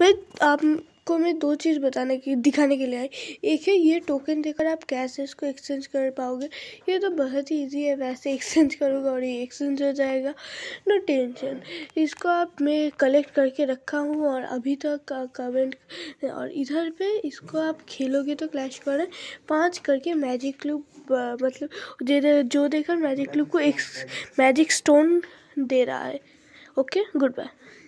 मैं आपको मैं दो चीज़ बताने की दिखाने के लिए आई एक है ये टोकन देकर आप कैसे इसको एक्सचेंज कर पाओगे ये तो बहुत ही ईजी है वैसे एक्सचेंज करोगे और ये एक्सचेंज हो जाएगा नो टेंशन इसको आप मैं कलेक्ट करके रखा हूँ और अभी तक तो कमेंट और इधर पे इसको आप खेलोगे तो क्लैश करें पाँच करके मैजिक क्लूब मतलब जो देखकर मैजिक क्लूब को एक मैजिक स्टोन दे रहा है ओके गुड बाय